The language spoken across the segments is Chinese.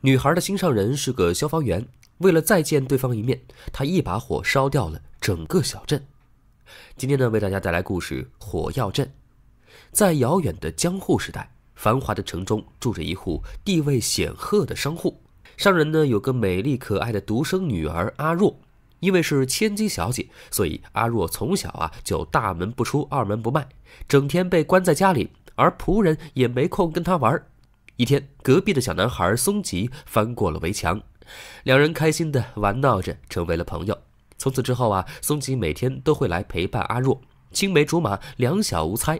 女孩的心上人是个消防员，为了再见对方一面，他一把火烧掉了整个小镇。今天呢，为大家带来故事《火药镇》。在遥远的江户时代，繁华的城中住着一户地位显赫的商户。商人呢，有个美丽可爱的独生女儿阿若。因为是千金小姐，所以阿若从小啊就大门不出，二门不迈，整天被关在家里，而仆人也没空跟她玩。一天，隔壁的小男孩松吉翻过了围墙，两人开心的玩闹着，成为了朋友。从此之后啊，松吉每天都会来陪伴阿若。青梅竹马，两小无猜，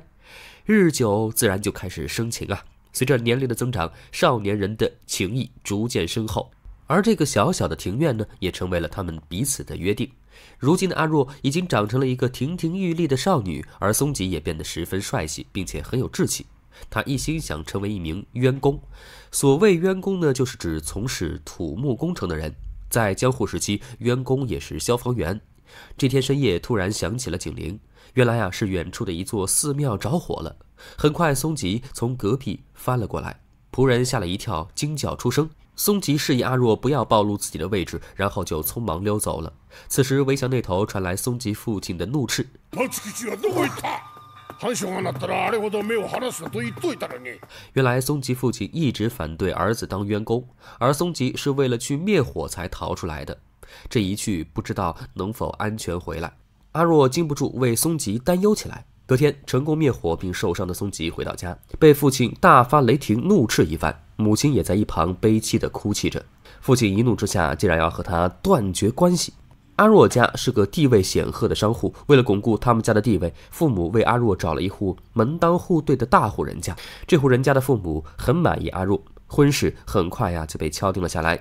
日久自然就开始生情啊。随着年龄的增长，少年人的情谊逐渐深厚，而这个小小的庭院呢，也成为了他们彼此的约定。如今的阿若已经长成了一个亭亭玉立的少女，而松吉也变得十分帅气，并且很有志气。他一心想成为一名冤工。所谓冤工呢，就是指从事土木工程的人。在江户时期，冤工也是消防员。这天深夜，突然响起了警铃。原来啊，是远处的一座寺庙着火了。很快，松吉从隔壁翻了过来，仆人吓了一跳，惊叫出声。松吉示意阿若不要暴露自己的位置，然后就匆忙溜走了。此时围墙那头传来松吉父亲的怒斥。原来松吉父亲一直反对儿子当冤工，而松吉是为了去灭火才逃出来的，这一去不知道能否安全回来。阿若禁不住为松吉担忧起来。隔天，成功灭火并受伤的松吉回到家，被父亲大发雷霆怒斥一番，母亲也在一旁悲戚地哭泣着。父亲一怒之下，竟然要和他断绝关系。阿若家是个地位显赫的商户，为了巩固他们家的地位，父母为阿若找了一户门当户对的大户人家。这户人家的父母很满意阿若，婚事很快呀就被敲定了下来。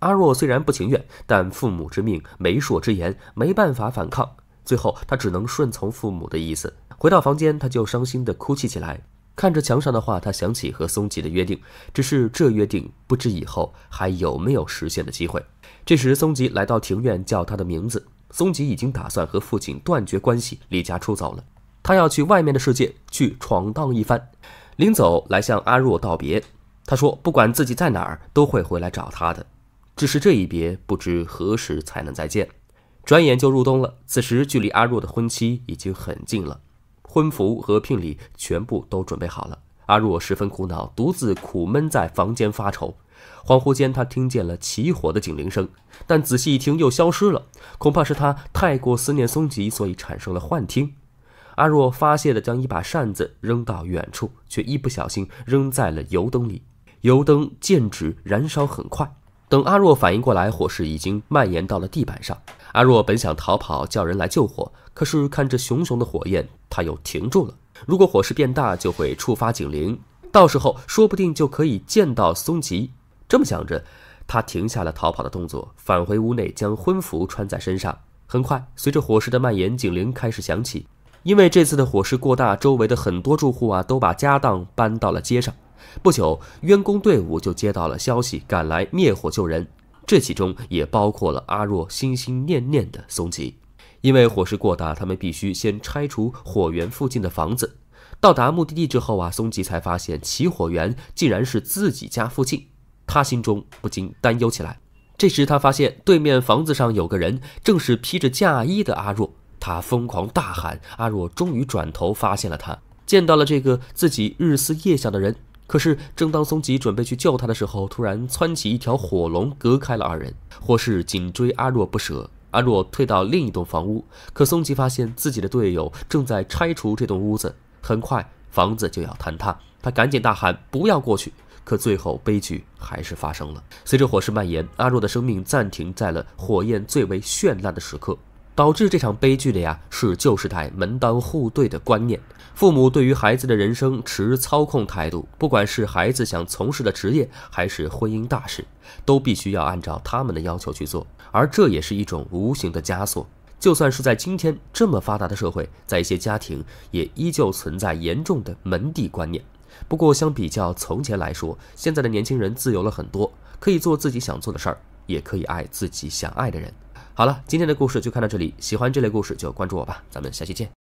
阿若虽然不情愿，但父母之命，媒妁之言，没办法反抗。最后，他只能顺从父母的意思，回到房间，他就伤心地哭泣起来。看着墙上的画，他想起和松吉的约定，只是这约定不知以后还有没有实现的机会。这时，松吉来到庭院，叫他的名字。松吉已经打算和父亲断绝关系，离家出走了。他要去外面的世界去闯荡一番，临走来向阿若道别。他说：“不管自己在哪儿，都会回来找他的。”只是这一别，不知何时才能再见。转眼就入冬了，此时距离阿若的婚期已经很近了。婚服和聘礼全部都准备好了，阿若十分苦恼，独自苦闷在房间发愁。恍惚间，他听见了起火的警铃声，但仔细一听又消失了。恐怕是他太过思念松吉，所以产生了幻听。阿若发泄地将一把扇子扔到远处，却一不小心扔在了油灯里。油灯渐止，燃烧很快。等阿若反应过来，火势已经蔓延到了地板上。阿若本想逃跑，叫人来救火，可是看着熊熊的火焰，他又停住了。如果火势变大，就会触发警铃，到时候说不定就可以见到松吉。这么想着，他停下了逃跑的动作，返回屋内，将婚服穿在身上。很快，随着火势的蔓延，警铃开始响起。因为这次的火势过大，周围的很多住户啊，都把家当搬到了街上。不久，援工队伍就接到了消息，赶来灭火救人。这其中也包括了阿若心心念念的松吉。因为火势过大，他们必须先拆除火源附近的房子。到达目的地之后啊，松吉才发现起火源竟然是自己家附近，他心中不禁担忧起来。这时，他发现对面房子上有个人，正是披着嫁衣的阿若。他疯狂大喊，阿若终于转头发现了他，见到了这个自己日思夜想的人。可是，正当松吉准备去救他的时候，突然窜起一条火龙，隔开了二人。火势紧追阿若不舍，阿若退到另一栋房屋。可松吉发现自己的队友正在拆除这栋屋子，很快房子就要坍塌，他赶紧大喊：“不要过去！”可最后悲剧还是发生了。随着火势蔓延，阿若的生命暂停在了火焰最为绚烂的时刻。导致这场悲剧的呀，是旧时代门当户对的观念。父母对于孩子的人生持操控态度，不管是孩子想从事的职业，还是婚姻大事，都必须要按照他们的要求去做。而这也是一种无形的枷锁。就算是在今天这么发达的社会，在一些家庭也依旧存在严重的门第观念。不过相比较从前来说，现在的年轻人自由了很多，可以做自己想做的事儿，也可以爱自己想爱的人。好了，今天的故事就看到这里。喜欢这类故事就关注我吧，咱们下期见。